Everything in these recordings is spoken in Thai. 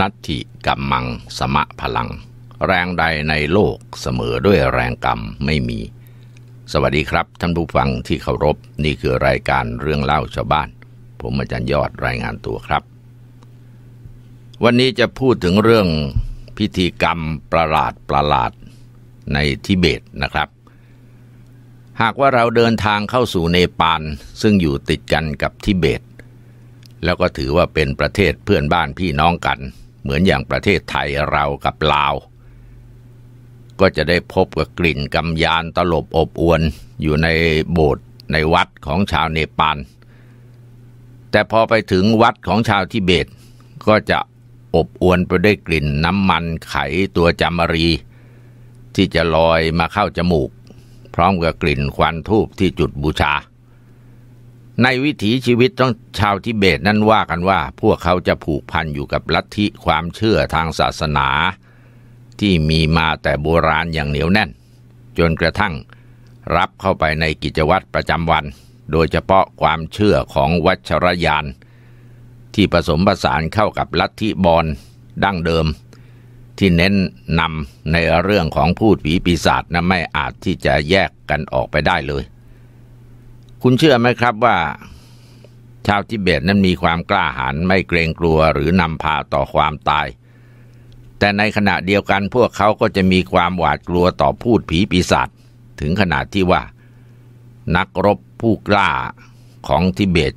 นัตถิกัมมังสมะพลัง แรงใดในโลกเสมอด้วยแรงกรรมไม่มี สวัสดีครับ ท่านผู้ฟังที่เคารพนี่คือรายการเรื่องเล่าชาวบ้าน ผมอาจารย์ยอดรายงานตัวครับ วันนี้จะพูดถึงเรื่องพิธีกรรมประหลาดประหลาดในทิเบตนะครับ หากว่าเราเดินทางเข้าสู่เนปาลซึ่งอยู่ติดกันกับทิเบต แล้วก็ถือว่าเป็นประเทศเพื่อนบ้านพี่น้องกันเหมือนอย่างประเทศไทยเรากับลาว ก็จะได้พบกับกลิ่นกำยานตลบอบอวนอยู่ในโบสถ์ในวัดของชาวเนปาล แต่พอไปถึงวัดของชาวทิเบต ก็จะอบอวนไปด้วยกลิ่นน้ำมันไขตัวจามรี ที่จะลอยมาเข้าจมูก พร้อมกับกลิ่นควันทูบที่จุดบูชาในวิถีชีวิตต้องชาวทิเบตนั้นว่ากันว่าพวกเขาจะผูกพันอยู่กับลัทธิ ความเชื่อทางศาสนา ที่มีมาแต่โบราณอย่างเหนียวแน่น จนกระทั่งรับเข้าไปในกิจวัตรประจำวันโดยเฉพาะความเชื่อของวัชรยานที่ผสมผสานเข้ากับลัทธิบอลดั้งเดิม ที่เน้นนำในเรื่องของพูดผีปีศาจนะไม่อาจที่จะแยกกันออกไปได้เลยคุณเชื่อไหมครับว่าชาวทิเบตนั้นมีความกล้าหาญไม่เกรงกลัวหรือนำพาต่อความตาย แต่ในขณะเดียวกันพวกเขาก็จะมีความหวาดกลัวต่อพูดผีปีศาจถึงขนาดที่ว่านักรบผู้กล้าของทิเบต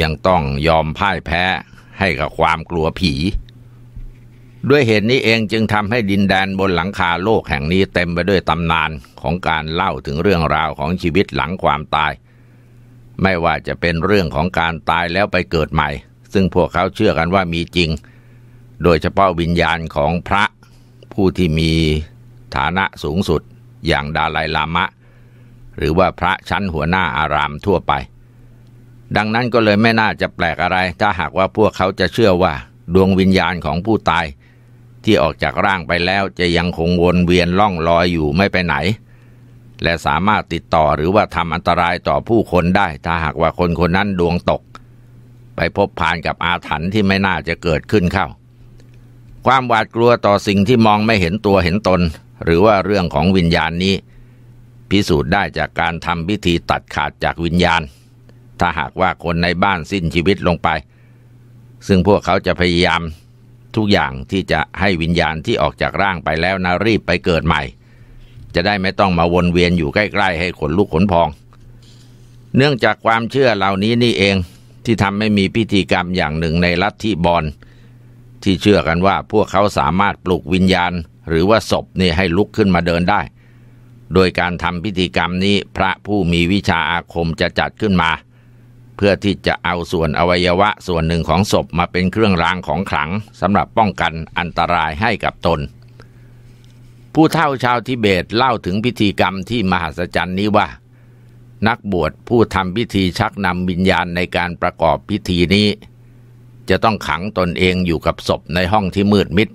ยังต้องยอมพ่ายแพ้ให้กับความกลัวผีด้วยเหตุนี้เองจึงทำให้ดินแดนบนหลังคาโลกแห่งนี้เต็มไปด้วยตำนานของการเล่าถึงเรื่องราวของชีวิตหลังความตาย ไม่ว่าจะเป็นเรื่องของการตายแล้วไปเกิดใหม่ ซึ่งพวกเขาเชื่อกันว่ามีจริง โดยเฉพาะวิญญาณของพระผู้ที่มี ฐานะสูงสุดอย่างดาลัยลามะ หรือว่าพระชั้นหัวหน้าอารามทั่วไป ดังนั้นก็เลยไม่น่าจะแปลกอะไรถ้าหากว่าพวกเขาจะเชื่อว่าดวงวิญญาณของผู้ตายที่ออกจากร่างไปแล้วจะยังคงวนเวียนล่องลอยอยู่ไม่ไปไหน และสามารถติดต่อหรือว่าทำอันตรายต่อผู้คนได้ ถ้าหากว่าคนคนนั้นดวงตก ไปพบผ่านกับอาถรรพ์ที่ไม่น่าจะเกิดขึ้นเข้า ความหวาดกลัวต่อสิ่งที่มองไม่เห็นตัวเห็นตน หรือว่าเรื่องของวิญญาณนี้ พิสูจน์ได้จากการทำพิธีตัดขาดจากวิญญาณ ถ้าหากว่าคนในบ้านสิ้นชีวิตลงไป ซึ่งพวกเขาจะพยายามทุกอย่างที่จะให้วิญญาณที่ออกจากร่างไปแล้วนะรีบไปเกิดใหม่ จะได้ไม่ต้องมาวนเวียนอยู่ใกล้ ๆให้ขนลุกขนพอง เนื่องจากความเชื่อเหล่านี้นี่เองที่ทำให้มีพิธีกรรมอย่างหนึ่งในลัทธิบอลที่เชื่อกันว่าพวกเขาสามารถปลุกวิญญาณหรือว่าศพนี่ให้ลุกขึ้นมาเดินได้ โดยการทำพิธีกรรมนี้พระผู้มีวิชาอาคมจะจัดขึ้นมาเพื่อที่จะเอาส่วนอวัยวะส่วนหนึ่งของศพมาเป็นเครื่องรางของขลังสำหรับป้องกันอันตรายให้กับตน ผู้เฒ่าชาวทิเบตเล่าถึงพิธีกรรมที่มหัศจรรย์นี้ว่า นักบวชผู้ทำพิธีชักนำวิญญาณในการประกอบพิธีนี้ จะต้องขังตนเองอยู่กับศพในห้องที่มืดมิด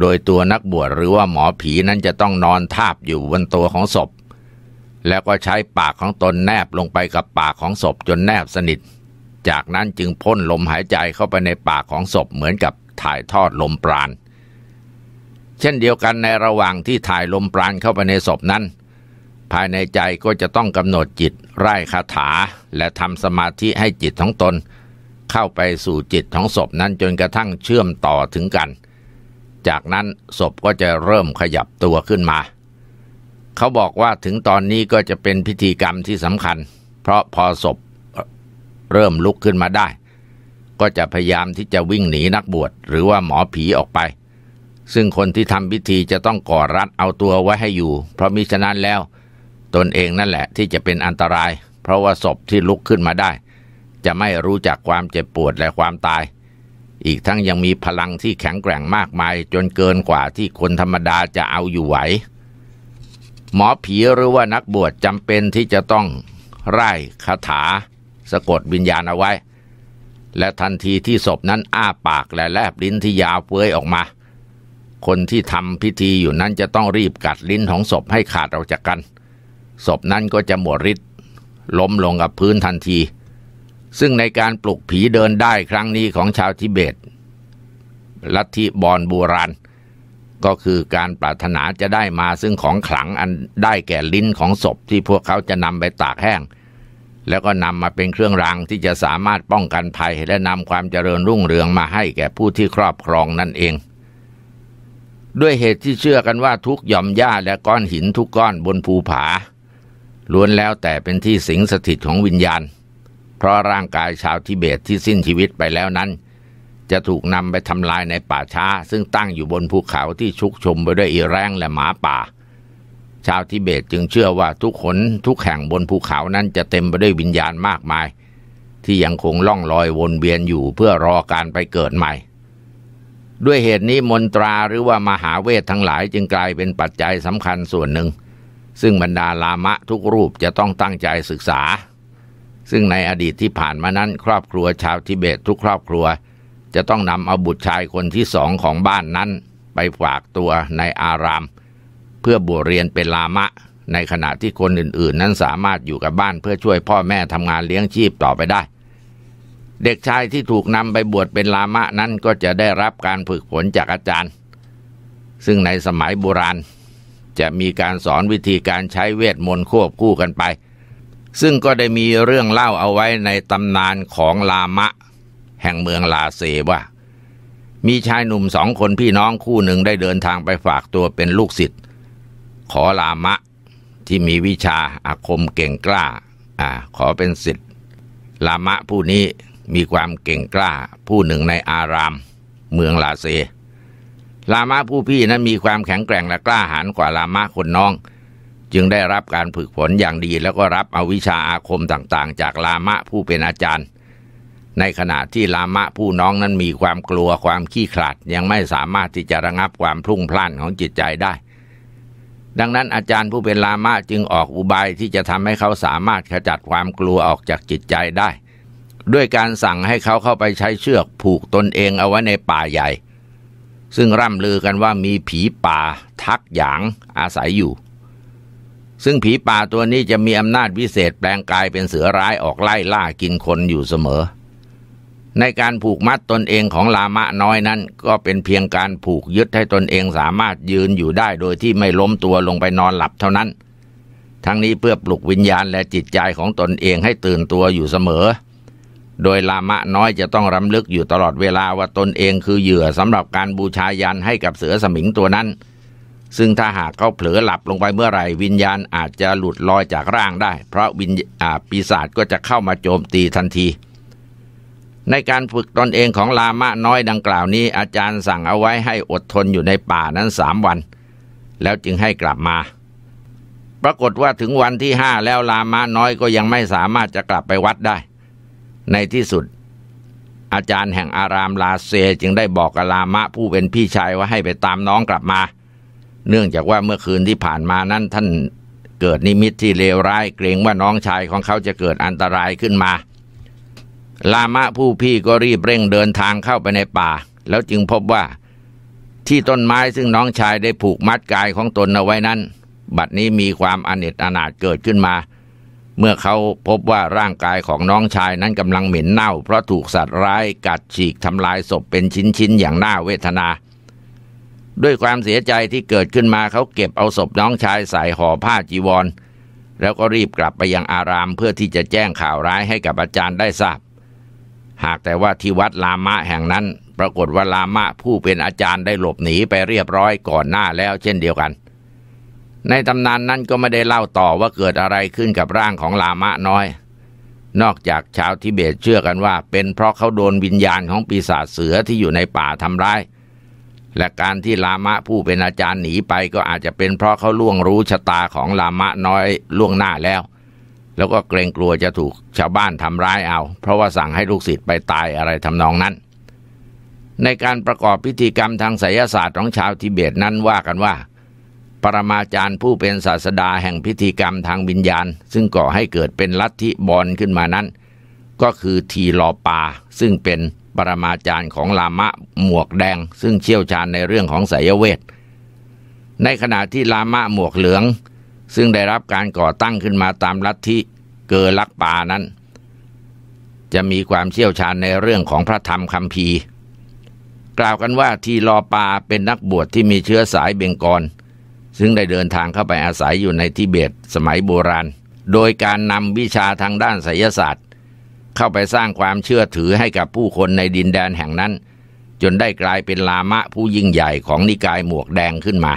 โดยตัวนักบวชหรือว่าหมอผีนั้นจะต้องนอนทาบอยู่บนตัวของศพแล้วก็ใช้ปากของตนแนบลงไปกับปากของศพจนแนบสนิท จากนั้นจึงพ่นลมหายใจเข้าไปในปากของศพเหมือนกับถ่ายทอดลมปราณ เช่นเดียวกันในระหว่างที่ถ่ายลมปราณเข้าไปในศพนั้น ภายในใจก็จะต้องกำหนดจิตไร้คาถา และทำสมาธิให้จิตของตน เข้าไปสู่จิตของศพนั้นจนกระทั่งเชื่อมต่อถึงกัน จากนั้นศพก็จะเริ่มขยับตัวขึ้นมาเขาบอกว่าถึงตอนนี้ก็จะเป็นพิธีกรรมที่สำคัญ เพราะพอศพเริ่มลุกขึ้นมาได้ ก็จะพยายามที่จะวิ่งหนีนักบวชหรือว่าหมอผีออกไป ซึ่งคนที่ทำพิธีจะต้องก่อรัดเอาตัวไว้ให้อยู่ เพราะมิฉะนั้นแล้ว ตนเองนั่นแหละที่จะเป็นอันตราย เพราะว่าศพที่ลุกขึ้นมาได้ จะไม่รู้จักความเจ็บปวดและความตาย อีกทั้งยังมีพลังที่แข็งแกร่งมากมาย จนเกินกว่าที่คนธรรมดาจะเอาอยู่ไหวหมอผีหรือว่านักบวชจำเป็นที่จะต้องไร้คาถาสะกดวิญญาณเอาไว้ และทันทีที่ศพนั้นอ้าปากและแลบลิ้นที่ยาวเฟ้ยออกมา คนที่ทำพิธีอยู่นั้นจะต้องรีบกัดลิ้นของศพให้ขาดออกจากกันศพนั้นก็จะหมดฤทธิ์ล้มลงกับพื้นทันที ซึ่งในการปลุกผีเดินได้ครั้งนี้ของชาวทิเบตลัทธิบอนโบราณก็คือการปรารถนาจะได้มาซึ่งของขลังอันได้แก่ลิ้นของศพที่พวกเขาจะนำไปตากแห้ง แล้วก็นำมาเป็นเครื่องรางที่จะสามารถป้องกันภัยและนำความเจริญรุ่งเรืองมาให้แก่ผู้ที่ครอบครองนั่นเอง ด้วยเหตุที่เชื่อกันว่าทุกหย่อมหญ้าและก้อนหินทุกก้อนบนภูผา ล้วนแล้วแต่เป็นที่สิงสถิตของวิญญาณ เพราะร่างกายชาวทิเบตที่สิ้นชีวิตไปแล้วนั้นจะถูกนำไปทำลายในป่าช้า ซึ่งตั้งอยู่บนภูเขาที่ชุกชุมไปด้วยอีแรงและหมาป่า ชาวทิเบตจึงเชื่อว่าทุกขนทุกแห่งบนภูเขานั้นจะเต็มไปด้วยวิญญาณมากมาย ที่ยังคงล่องลอยวนเวียนอยู่เพื่อรอการไปเกิดใหม่ ด้วยเหตุนี้มนตราหรือว่ามหาเวททั้งหลายจึงกลายเป็นปัจจัยสำคัญส่วนหนึ่ง ซึ่งบรรดาลามะทุกรูปจะต้องตั้งใจศึกษา ซึ่งในอดีตที่ผ่านมานั้น ครอบครัวชาวทิเบตทุกครอบครัวจะต้องนำเอาบุตรชายคนที่สองของบ้านนั้นไปฝากตัวในอาราม เพื่อบวชเรียนเป็นลามะ ในขณะที่คนอื่นๆ นั้นสามารถอยู่กับบ้านเพื่อช่วยพ่อแม่ทำงานเลี้ยงชีพต่อไปได้ เด็กชายที่ถูกนำไปบวชเป็นลามะนั้นก็จะได้รับการฝึกฝนจากอาจารย์ ซึ่งในสมัยโบราณจะมีการสอนวิธีการใช้เวทมนต์ควบคู่กันไป ซึ่งก็ได้มีเรื่องเล่าเอาไว้ในตำนานของลามะแห่งเมืองลาเซว่ามีชายหนุ่มสองคนพี่น้องคู่หนึ่งได้เดินทางไปฝากตัวเป็นลูกศิษย์ขอลามะที่มีวิชาอาคมเก่งกล้าอ่าขอเป็นศิษย์ลามะผู้นี้มีความเก่งกล้าผู้หนึ่งในอาราม เมืองลาเซลามะผู้พี่นั้นมีความแข็งแกร่งและกล้าหาญกว่าลามะคนน้อง จึงได้รับการฝึกฝนอย่างดี แล้วก็รับเอาวิชาอาคมต่างๆ จากลามะผู้เป็นอาจารย์ในขณะที่ลามะผู้น้องนั้นมีความกลัวความขี้ขลาดยังไม่สามารถที่จะระงับความพลุ่งพล่านของจิตใจได้ ดังนั้นอาจารย์ผู้เป็นลามะจึงออกอุบายที่จะทำให้เขาสามารถขจัดความกลัวออกจากจิตใจได้ ด้วยการสั่งให้เขาเข้าไปใช้เชือกผูกตนเองเอาไว้ในป่าใหญ่ ซึ่งร่ำลือกันว่ามีผีป่าทักหยางอาศัยอยู่ ซึ่งผีป่าตัวนี้จะมีอำนาจวิเศษแปลงกายเป็นเสือร้ายออกไล่ล่ากินคนอยู่เสมอในการผูกมัดตนเองของลามะน้อยนั้นก็เป็นเพียงการผูกยึดให้ตนเองสามารถยืนอยู่ได้โดยที่ไม่ล้มตัวลงไปนอนหลับเท่านั้น ทั้งนี้เพื่อปลุกวิญญาณและจิตใจของตนเองให้ตื่นตัวอยู่เสมอ โดยลามะน้อยจะต้องรำลึกอยู่ตลอดเวลาว่าตนเองคือเหยื่อสำหรับการบูชายันให้กับเสือสมิงตัวนั้น ซึ่งถ้าหากเขาเผลอหลับลงไปเมื่อไหร่วิญญาณอาจจะหลุดลอยจากร่างได้ เพราะวิญปีศาจก็จะเข้ามาโจมตีทันทีในการฝึกตนเองของลามะน้อยดังกล่าวนี้อาจารย์สั่งเอาไว้ให้อดทนอยู่ในป่านั้นสามวัน แล้วจึงให้กลับมา ปรากฏว่าถึงวันที่ห้าแล้วลามะน้อยก็ยังไม่สามารถจะกลับไปวัดได้ ในที่สุด อาจารย์แห่งอารามลาเซจึงได้บอกกับลามะผู้เป็นพี่ชายว่าให้ไปตามน้องกลับมา เนื่องจากว่าเมื่อคืนที่ผ่านมานั้นท่านเกิดนิมิตที่เลวร้ายเกรงว่าน้องชายของเขาจะเกิดอันตรายขึ้นมาลามะผู้พี่ก็รีบเร่งเดินทางเข้าไปในป่า แล้วจึงพบว่าที่ต้นไม้ซึ่งน้องชายได้ผูกมัดกายของตนเอาไว้นั้น บัดนี้มีความอเนจอนาถเกิดขึ้นมา เมื่อเขาพบว่าร่างกายของน้องชายนั้นกำลังเหม็นเน่าเพราะถูกสัตว์ร้ายกัดฉีกทำลายศพเป็นชิ้นๆอย่างน่าเวทนา ด้วยความเสียใจที่เกิดขึ้นมาเขาเก็บเอาศพน้องชายใส่ห่อผ้าจีวร แล้วก็รีบกลับไปยังอารามเพื่อที่จะแจ้งข่าวร้ายให้กับอาจารย์ได้ทราบหากแต่ว่าที่วัดลามะแห่งนั้นปรากฏว่าลามะผู้เป็นอาจารย์ได้หลบหนีไปเรียบร้อยก่อนหน้าแล้วเช่นเดียวกัน ในตำนานนั้นก็ไม่ได้เล่าต่อว่าเกิดอะไรขึ้นกับร่างของลามะน้อย นอกจากชาวทิเบตเชื่อกันว่าเป็นเพราะเขาโดนวิญญาณของปีศาจเสือที่อยู่ในป่าทำร้าย และการที่ลามะผู้เป็นอาจารย์หนีไปก็อาจจะเป็นเพราะเขาล่วงรู้ชะตาของลามะน้อยล่วงหน้าแล้วแล้วก็เกรงกลัวจะถูกชาวบ้านทำร้ายเอา เพราะว่าสั่งให้ลูกศิษย์ไปตายอะไรทำนองนั้น ในการประกอบพิธีกรรมทางไสยศาสตร์ของชาวทิเบตนั้นว่ากันว่าปรมาจารย์ผู้เป็นศาสดาแห่งพิธีกรรมทางวิญญาณ ซึ่งก่อให้เกิดเป็นลัทธิบอลขึ้นมานั้น ก็คือทีลอปา ซึ่งเป็นปรมาจารย์ของลามะหมวกแดง ซึ่งเชี่ยวชาญในเรื่องของไสยเวทในขณะที่ลามะหมวกเหลืองซึ่งได้รับการก่อตั้งขึ้นมาตามลัทธิเกลักปานั้น จะมีความเชี่ยวชาญในเรื่องของพระธรรมคำพีกล่าวกันว่าทีลอปาเป็นนักบวชที่มีเชื้อสายเบงกอนซึ่งได้เดินทางเข้าไปอาศัยอยู่ในทิเบตสมัยโบราณ โดยการนำวิชาทางด้านไสยศาสตร์ เข้าไปสร้างความเชื่อถือให้กับผู้คนในดินแดนแห่งนั้น จนได้กลายเป็นลามะผู้ยิ่งใหญ่ของนิกายหมวกแดงขึ้นมา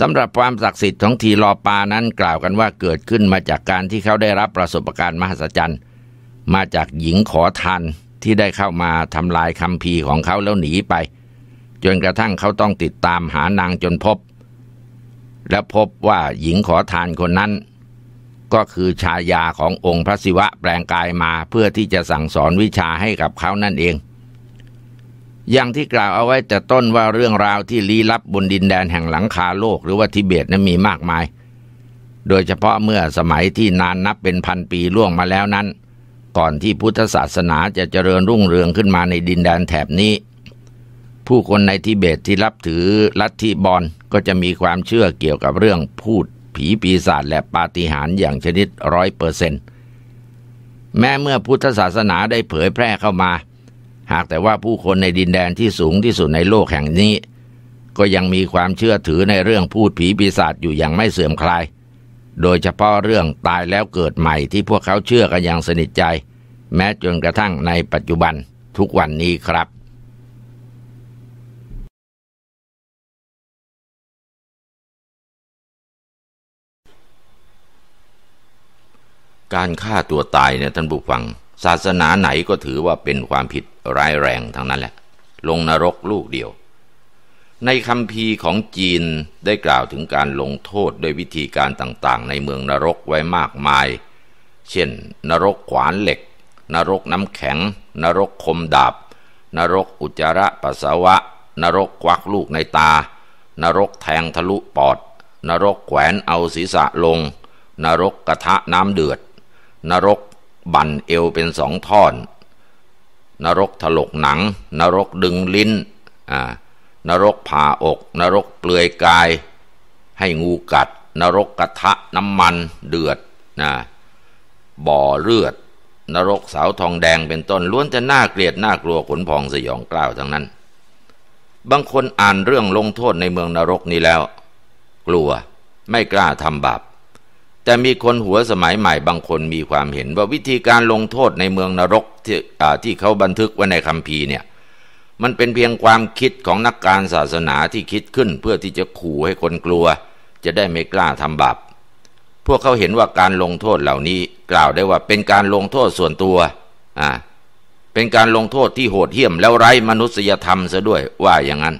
สำหรับความศักดิ์สิทธิ์ของทีลอปานั้นกล่าวกันว่าเกิดขึ้นมาจากการที่เขาได้รับประสบการณ์มหัศจรรย์ มาจากหญิงขอทานที่ได้เข้ามาทำลายคำพีของเขาแล้วหนีไป จนกระทั่งเขาต้องติดตามหานางจนพบ และพบว่าหญิงขอทานคนนั้น ก็คือชายาขององค์พระศิวะแปลงกายมาเพื่อที่จะสั่งสอนวิชาให้กับเขานั่นเองอย่างที่กล่าวเอาไว้แต่ต้นว่าเรื่องราวที่ลี้ลับบนดินแดนแห่งหลังคาโลกหรือว่าทิเบตนั้นมีมากมาย โดยเฉพาะเมื่อสมัยที่นานนับเป็นพันปีล่วงมาแล้วนั้น ก่อนที่พุทธศาสนาจะเจริญรุ่งเรืองขึ้นมาในดินแดนแถบนี้ ผู้คนในทิเบตที่รับถือลัทธิบอลก็จะมีความเชื่อเกี่ยวกับเรื่องพูดผีปีศาจและปาฏิหาริย์อย่างชนิดร้อยเปอร์เซนแม้เมื่อพุทธศาสนาได้เผยแพร่เข้ามาหากแต่ว่าผู้คนในดินแดนที่สูงที่สุดในโลกแห่งนี้ ก็ยังมีความเชื่อถือในเรื่องพูดผีปีศาจอยู่อย่างไม่เสื่อมคลาย โดยเฉพาะเรื่องตายแล้วเกิดใหม่ที่พวกเขาเชื่อกันอย่างสนิทใจ แม้จนกระทั่งในปัจจุบันทุกวันนี้ครับ การฆ่าตัวตายเนี่ยท่านบุฟังศาสนาไหนก็ถือว่าเป็นความผิดร้ายแรงทั้งนั้นแหละ ลงนรกลูกเดียว ในคำพีของจีนได้กล่าวถึงการลงโทษโดวยวิธีการต่างๆในเมืองนรกไว้มากมาย เช่น นรกขวานเหล็ก นรกน้ำแข็ง นรกคมดาบ นรกอุจจาระปัสสาวะ นรกควักลูกในตา นรกแทงทะลุปอด นรกแขวนเอาศีรษะลง นรกกระทะน้ำเดือด นรกบันเอวเป็นสองท่อน นรกถลกหนัง นรกดึงลิ้นนรกผ่าอก นรกเปลือยกาย ให้งูกัด นรกกระทะน้ำมันเดือดนะบ่อเลือด นรกสาวทองแดงเป็นต้น ล้วนจะน่าเกลียดน่ากลัวขนพองสยองกล้าวทั้งนั้น บางคนอ่านเรื่องลงโทษในเมืองนรกนี้แล้ว กลัวไม่กล้าทำบาปแต่มีคนหัวสมัยใหม่บางคนมีความเห็น ว่าวิธีการลงโทษในเมืองนรกที่ที่เขาบันทึกไว้ในคัมภีร์เนี่ย มันเป็นเพียงความคิดของนักการศาสนาที่คิดขึ้นเพื่อที่จะขู่ให้คนกลัว จะได้ไม่กล้าทำบาปพวกเขาเห็นว่าการลงโทษเหล่านี้ กล่าวได้ว่าเป็นการลงโทษส่วนตัวอ่าเป็นการลงโทษที่โหดเหี้ยมแล้วไร้มนุษยธรรมซะด้วยว่าอย่างนั้น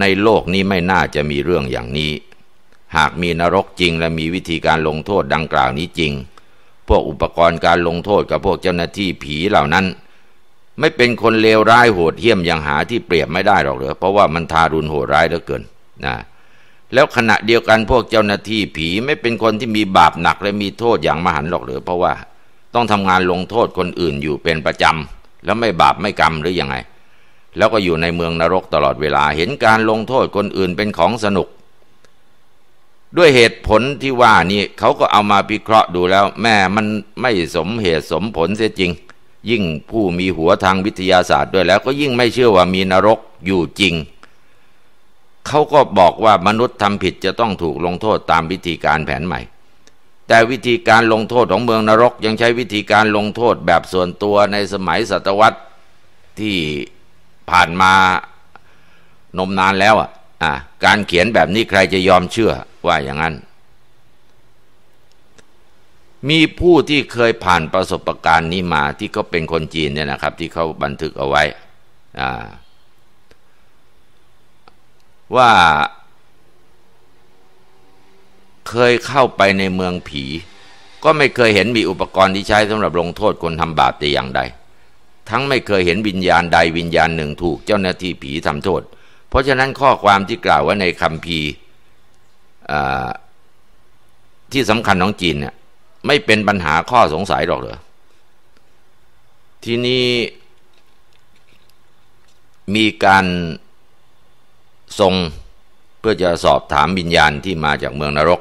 ในโลกนี้ไม่น่าจะมีเรื่องอย่างนี้หากมีนรกจริงและมีวิธีการลงโทษดังกล่าวนี้จริง พวกอุปกรณ์การลงโทษกับพวกเจ้าหน้าที่ผีเหล่านั้น ไม่เป็นคนเลวร้ายโหดเหี้ยมอย่างหาที่เปรียบไม่ได้หรอกเหรอ เพราะว่ามันทารุณโหดร้ายเหลือเกินนะ แล้วขณะเดียวกันพวกเจ้าหน้าที่ผีไม่เป็นคนที่มีบาปหนักและมีโทษอย่างมหันหรอกเหรือเพราะว่าต้องทำงานลงโทษคนอื่นอยู่เป็นประจำ แล้วไม่บาปไม่กรรมหรืออยังไง แล้วก็อยู่ในเมืองนรกตลอดเวลาเห็นการลงโทษคนอื่นเป็นของสนุกด้วยเหตุผลที่ว่านี่เขาก็เอามาพิเคราะห์ดูแล้ว แม่มันไม่สมเหตุสมผลเสียจริง ยิ่งผู้มีหัวทางวิทยาศาสตร์ด้วยแล้ว ก็ยิ่งไม่เชื่อว่ามีนรกอยู่จริง เขาก็บอกว่ามนุษย์ทำผิดจะต้องถูกลงโทษตามวิธีการแผนใหม่ แต่วิธีการลงโทษของเมืองนรกยังใช้วิธีการลงโทษแบบส่วนตัวในสมัยศตวรรษที่ผ่านมานมนานแล้วอ่ะการเขียนแบบนี้ใครจะยอมเชื่อว่าอย่างนั้น มีผู้ที่เคยผ่านประสบะการณ์นี้มาที่เขาเป็นคนจีนเนี่ยนะครับที่เขาบันทึกเอาไว้ว่าเคยเข้าไปในเมืองผี ก็ไม่เคยเห็นมีอุปกรณ์ที่ใช้สำหรับลงโทษคนทำบาปแต่อย่างใด ทั้งไม่เคยเห็นวิญญาณใดวิญญาณหนึ่งถูก เจ้าหน้าที่ผีทำโทษ เพราะฉะนั้นข้อความที่กล่าวไว้ในคำพีที่สำคัญของจีนเนี่ยไม่เป็นปัญหาข้อสงสัยหรอกเหรอ ทีนี้มีการส่งเพื่อจะสอบถามวิญญาณที่มาจากเมืองนรก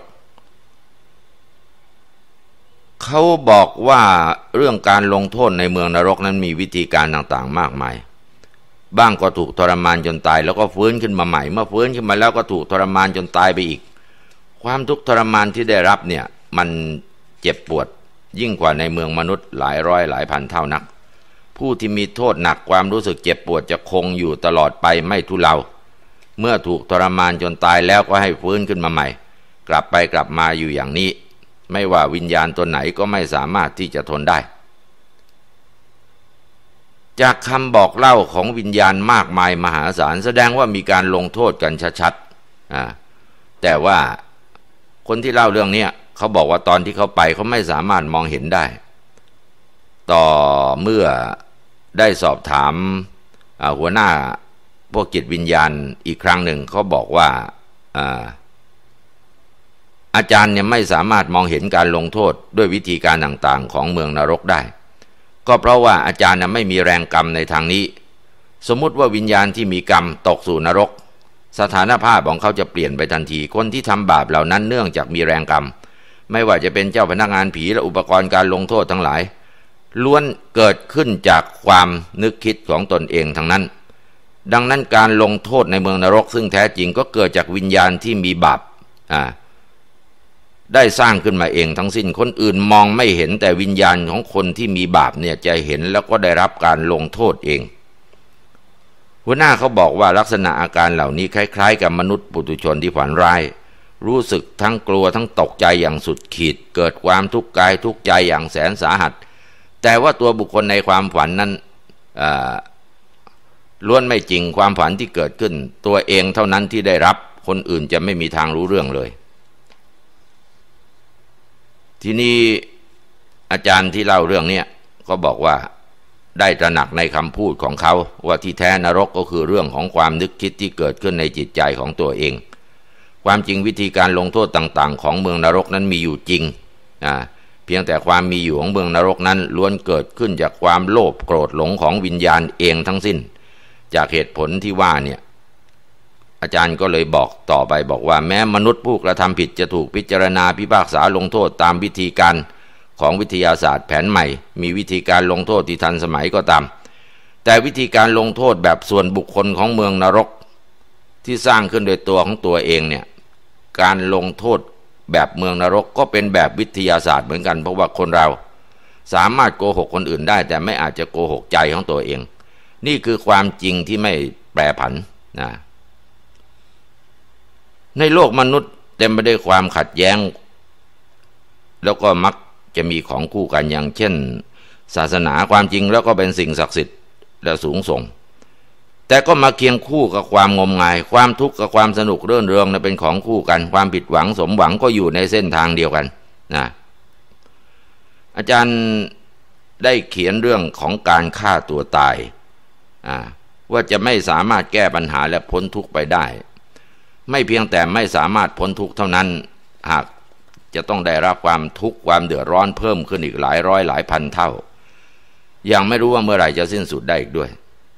เขาบอกว่าเรื่องการลงโทษในเมืองนรกนั้นมีวิธีการต่าง ๆ มากมาย บ้างก็ถูกทรมานจนตายแล้วก็ฟื้นขึ้นมาใหม่ เมื่อฟื้นขึ้นมาแล้วก็ถูกทรมานจนตายไปอีกความทุกข์ทรมานที่ได้รับเนี่ยมันเจ็บปวด ยิ่งกว่าในเมืองมนุษย์หลายร้อยหลายพันเท่านัก ผู้ที่มีโทษหนักความรู้สึกเจ็บปวดจะคงอยู่ตลอดไปไม่ทุเลาเมื่อถูกทรมานจนตายแล้วก็ให้ฟื้นขึ้นมาใหม่ กลับไปกลับมาอยู่อย่างนี้ ไม่ว่าวิญญาณตัวไหนก็ไม่สามารถที่จะทนได้ จากคำบอกเล่าของวิญญาณมากมายมหาศาลแสดงว่ามีการลงโทษกันชัดๆแต่ว่าคนที่เล่าเรื่องเนี้ยเขาบอกว่าตอนที่เขาไปเขาไม่สามารถมองเห็นได้ ต่อเมื่อได้สอบถามหัวหน้าพวกจิตวิญญาณอีกครั้งหนึ่งเขาบอกว่า อาจารย์เนี่ยไม่สามารถมองเห็นการลงโทษด้วยวิธีการต่างๆของเมืองนรกได้ ก็เพราะว่าอาจารย์ไม่มีแรงกรรมในทางนี้ สมมุติว่าวิญญาณที่มีกรรมตกสู่นรกสถานภาพของเขาจะเปลี่ยนไปทันที คนที่ทำบาปเหล่านั้นเนื่องจากมีแรงกรรม ไม่ว่าจะเป็นเจ้าพนักงานผีและอุปกรณ์การลงโทษทั้งหลาย ล้วนเกิดขึ้นจากความนึกคิดของตนเองทั้งนั้น ดังนั้นการลงโทษในเมืองนรก ซึ่งแท้จริงก็เกิดจากวิญญาณที่มีบาป ได้สร้างขึ้นมาเองทั้งสิ้น คนอื่นมองไม่เห็นแต่วิญญาณของคนที่มีบาปเนี่ยจะเห็นแล้วก็ได้รับการลงโทษเองัวหน้าเขาบอกว่าลักษณะอาการเหล่านี้ คล้าย ๆ กับมนุษย์ปุถุชนที่ฝันร้าย รู้สึกทั้งกลัวทั้งตกใจอย่างสุดขีด เกิดความทุกข์กายทุกข์ใจอย่างแสนสาหัส แต่ว่าตัวบุคคลในความฝันนั้นล้วนไม่จริงความฝันที่เกิดขึ้น ตัวเองเท่านั้นที่ได้รับคนอื่นจะไม่มีทางรู้เรื่องเลย ทีนี้อาจารย์ที่เล่าเรื่องเนี้ยก็บอกว่าได้ตระหนักในคำพูดของเขา ว่าที่แท้นรกก็คือเรื่องของความนึกคิดที่เกิดขึ้นในจิตใจของตัวเอง ความจริงวิธีการลงโทษต่างๆ ของเมืองนรกนั้นมีอยู่จริงนะเพียงแต่ความมีอยู่ของเมืองนรกนั้น ล้วนเกิดขึ้นจากความโลภโกรธหลงของวิญญาณเองทั้งสิ้น จากเหตุผลที่ว่าเนี่ย อาจารย์ก็เลยบอกต่อไปบอกว่าแม้มนุษย์ผู้กระทำผิดจะถูกพิจารณาพิพากษาลงโทษตามวิธีการของวิทยาศาสตร์แผนใหม่ มีวิธีการลงโทษที่ทันสมัยก็ตาม แต่วิธีการลงโทษแบบส่วนบุคคลของเมืองนรกที่สร้างขึ้นโดยตัวของตัวเองเนี่ย การลงโทษแบบเมืองนรกก็เป็นแบบวิทยาศาสตร์เหมือนกันเพราะว่าคนเราสามารถโกหก คนอื่นได้ แต่ไม่อาจจะโกหกใจของตัวเอง นี่คือความจริงที่ไม่แปรผันนะ ในโลกมนุษย์เต็มไปด้วยความขัดแย้ง แล้วก็มักจะมีของคู่กันอย่างเช่น ศาสนาความจริงแล้วก็เป็นสิ่งศักดิ์สิทธิ์และสูงส่ง แต่ก็มาเคียงคู่กับความงมงาย ความทุกข์กับความสนุกเรื่องเรองนะเป็นของคู่กัน ความผิดหวังสมหวังก็อยู่ในเส้นทางเดียวกันนะอาจารย์ได้เขียนเรื่องของการฆ่าตัวตายว่าจะไม่สามารถแก้ปัญหาและพ้นทุกข์ไปได้ ไม่เพียงแต่ไม่สามารถพ้นทุกข์เท่านั้นหากจะต้องได้รับความทุกข์ความเดือดร้อนเพิ่มขึ้นอีกหลายร้อยหลายพันเท่า ยังไม่รู้ว่าเมื่อไหร่จะสิ้นสุดได้อีกด้วย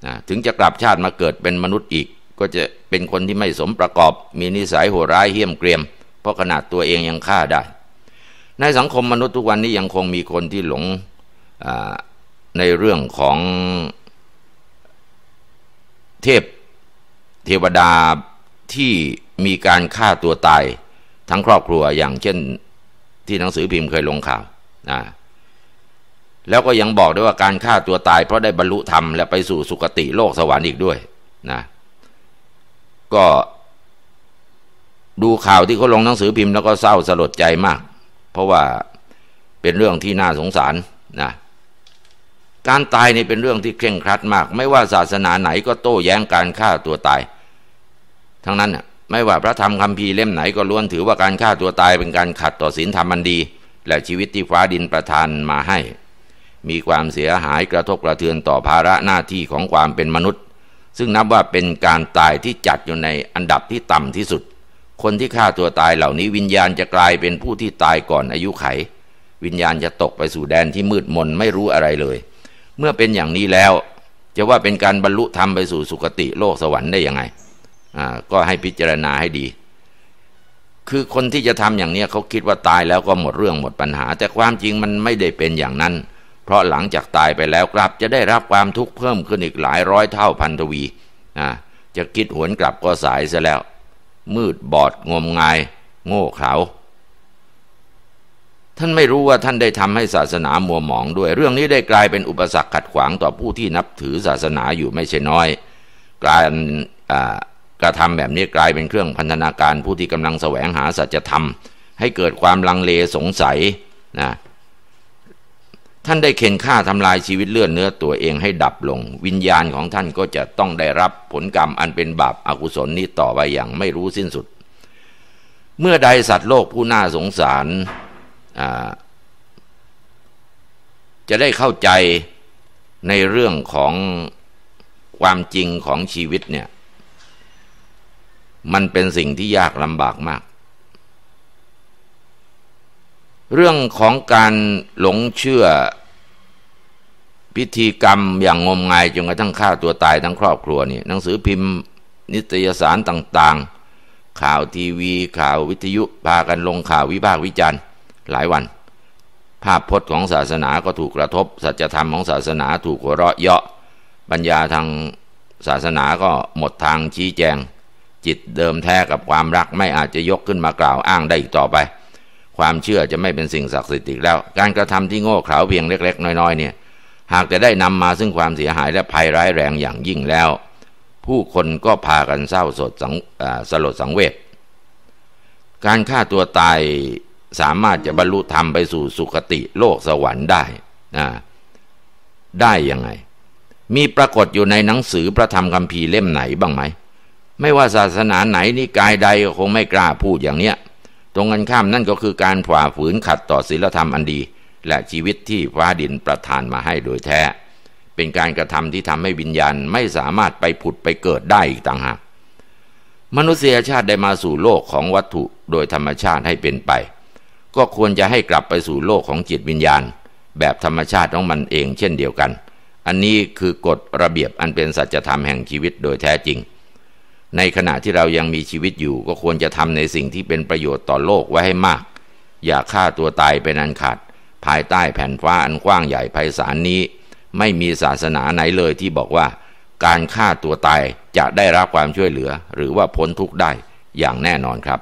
นะถึงจะกลับชาติมาเกิดเป็นมนุษย์อีกก็จะเป็นคนที่ไม่สมประกอบมีนิสัยโหดร้ายเหี้ยมเกรียม เพราะขนาดตัวเองยังฆ่าได้ ในสังคมมนุษย์ทุกวันนี้ยังคงมีคนที่หลงในเรื่องของเทพเทวดาที่มีการฆ่าตัวตายทั้งครอบครัวอย่างเช่นที่หนังสือพิมพ์เคยลงข่าวนะแล้วก็ยังบอกด้วยว่าการฆ่าตัวตายเพราะได้บรรลุธรรมและไปสู่สุคติโลกสวรรค์อีกด้วยนะก็ดูข่าวที่เขาลงหนังสือพิมพ์แล้วก็เศร้าสลดใจมาก เพราะว่าเป็นเรื่องที่น่าสงสารนะการตายนี่เป็นเรื่องที่เคร่งครัดมาก ไม่ว่าศาสนาไหนก็โต้แย้งการฆ่าตัวตาย ทั้งนั้นเนี่ยไม่ว่าพระธรรมคำพีเล่มไหนก็ล้วนถือว่าการฆ่าตัวตายเป็นการขัดต่อศีลธรรมมันดี และชีวิตที่ฟ้าดินประทานมาให้ มีความเสียหายกระทบกระเทือนต่อภาระหน้าที่ของความเป็นมนุษย์ ซึ่งนับว่าเป็นการตายที่จัดอยู่ในอันดับที่ต่ำที่สุด คนที่ฆ่าตัวตายเหล่านี้วิญญาณจะกลายเป็นผู้ที่ตายก่อนอายุไข วิญญาณจะตกไปสู่แดนที่มืดมนไม่รู้อะไรเลย เมื่อเป็นอย่างนี้แล้ว จะว่าเป็นการบรรลุธรรมไปสู่สุคติโลกสวรรค์ได้ยังไงก็ให้พิจารณาให้ดี คือคนที่จะทำอย่างนี้เขาคิดว่าตายแล้วก็หมดเรื่องหมดปัญหา แต่ความจริงมันไม่ได้เป็นอย่างนั้น เพราะหลังจากตายไปแล้วกลับ จะได้รับความทุกข์เพิ่มขึ้นอีกหลายร้อยเท่าพันทวีจะคิดหวนกลับก็สายซะแล้ว มืดบอดงมงาย โง่เขลาท่านไม่รู้ว่าท่านได้ทำให้ศาสนามัวหมอง ด้วย เรื่องนี้ได้กลายเป็นอุปสรรคขัดขวางต่อผู้ที่นับถือศาสนาอยู่ไม่ใช่น้อยการกระทำแบบนี้กลายเป็นเครื่องพันธนาการผู้ที่กำลังแสวงหาสัจธรรมให้เกิดความลังเลสงสัยนะท่านได้เข็นฆ่าทำลายชีวิตเลือดเนื้อตัวเองให้ดับลง วิญญาณของท่านก็จะต้องได้รับผลกรรมอันเป็นบาปอากุศลนี้ต่อไปอย่างไม่รู้สิ้นสุด เมื่อใดสัตว์โลกผู้น่าสงสารจะได้เข้าใจในเรื่องของความจริงของชีวิตเนี่ยมันเป็นสิ่งที่ยากลำบากมาก เรื่องของการหลงเชื่อพิธีกรรมอย่างงมงายจนกระทั่งฆ่าตัวตายทั้งครอบครัวนี่ หนังสือพิมพ์ นิตยสารต่าง ๆ ข่าวทีวีข่าววิทยุ พากันลงข่าววิพากษ์วิจารณ์หลายวัน ภาพพจน์ของศาสนาก็ถูกกระทบ สัจธรรมของศาสนาถูกหัวเราะเยาะบัญญาทางศาสนาก็หมดทางชี้แจงจิตเดิมแท้กับความรักไม่อาจจะยกขึ้นมากล่าวอ้างได้อีกต่อไป ความเชื่อจะไม่เป็นสิ่งศักดิ์สิทธิ์อีกแล้ว การกระทำที่โง่เขลาเพียงเล็ก ๆ น้อยๆเนี่ยหากจะได้นำมาซึ่งความเสียหายและภัยร้ายแรงอย่างยิ่งแล้ว ผู้คนก็พากันเศร้าสดสลดสังเวชการฆ่าตัวตายสามารถจะบรรลุธรรมไปสู่สุคติโลกสวรรค์ได้นะได้ยังไง มีปรากฏอยู่ในหนังสือพระธรรมคัมภีร์เล่มไหนบ้างไหมไม่ว่าศาสนาไหนนิกายใดก็คงไม่กล้าพูดอย่างเนี้ยตรงกันข้ามนั่นก็คือการฝ่าฝืนขัดต่อศีลธรรมอันดี และชีวิตที่ฟ้าดินประทานมาให้โดยแท้ เป็นการกระทำที่ทำให้วิญญาณไม่สามารถไปผุดไปเกิดได้อีกต่างหากมนุษยชาติได้มาสู่โลกของวัตถุ โดยธรรมชาติให้เป็นไป ก็ควรจะให้กลับไปสู่โลกของจิตวิญญาณ แบบธรรมชาติของมันเองเช่นเดียวกัน อันนี้คือกฎระเบียบอันเป็นสัจธรรมแห่งชีวิตโดยแท้จริงในขณะที่เรายังมีชีวิตอยู่ก็ควรจะทำในสิ่งที่เป็นประโยชน์ต่อโลกไว้ให้มาก อย่าฆ่าตัวตายเป็นอันขาดภายใต้แผ่นฟ้าอันกว้างใหญ่ไพศาลนี้ ไม่มีศาสนาไหนเลยที่บอกว่า การฆ่าตัวตายจะได้รับความช่วยเหลือหรือว่าพ้นทุกข์ได้อย่างแน่นอนครับ